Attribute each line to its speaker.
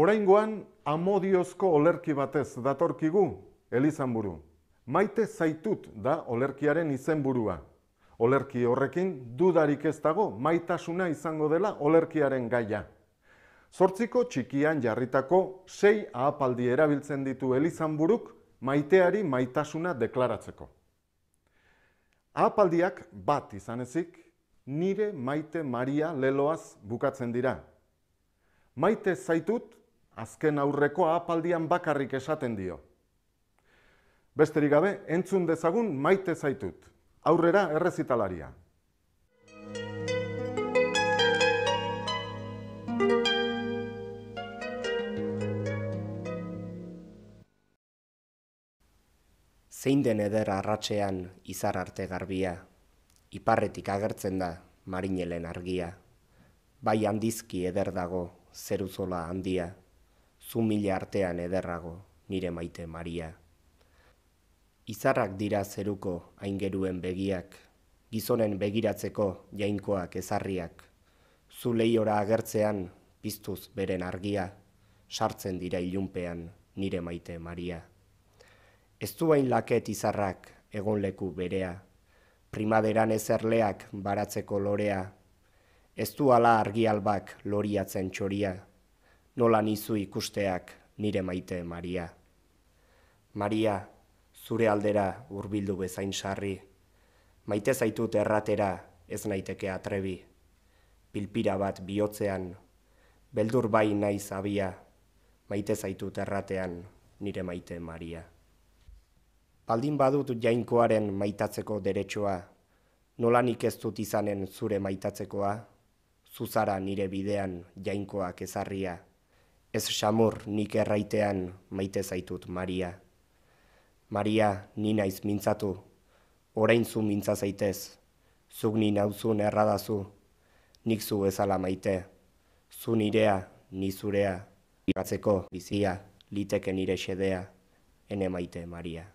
Speaker 1: Oraingoan amodiozko olerki batez datorkigu Elizanburu. Maite zaitut da olerkiaren izenburua. Olerki horrekin dudarik ez dago maitasuna izango dela olerkiaren gaia. Zortziko txikian jarritako sei ahapaldi erabiltzen ditu Elizanburuk maiteari maitasuna deklaratzeko. Ahapaldiak bat izanezik nire maite Maria leloaz bukatzen dira. Maite zaitut azken aurrekoa apaldian bakarrik esaten dio. Besterik gabe, entzun dezagun maite zaitut. Aurrera errezitalaria.
Speaker 2: Zein den eder arratxean izar arte garbia, iparretik agertzen da marinelen argia, bai handizki eder dago zeruzola handia, zu mila artean ederrago, nire maite Maria. Izarrak dira zeruko aingeruen begiak, gizonen begiratzeko jainkoak ezarriak, zu lehiora agertzean piztuz beren argia, sartzen dira ilunpean nire maite Maria. Ez du laket izarrak egon leku berea, primaderan ezerleak baratzeko lorea, ez du ala argialbak loriatzen txoria, nolan izu ikusteak nire maite Maria. Maria, zure aldera hurbildu bezain sarri, maite zaitut erratera ez naiteke atrebi, pilpira bat bihotzean, beldur bai naiz abia, maite zaitut erratean nire maite Maria. Baldin badut jainkoaren maitatzeko deretsoa, nolanik ez dut izanen zure maitatzekoa, zuzara nire bidean jainkoak ezarria. Ez xamur nik erraitean maite zaitut, Maria. Maria, ni naiz mintzatu, orain zu mintza zaitez, zuk ni nauzun erradazu, nik zu bezala maite, zu nirea, ni zurea, ibatzeko bizia, liteke nire xedea, ene maite, Maria.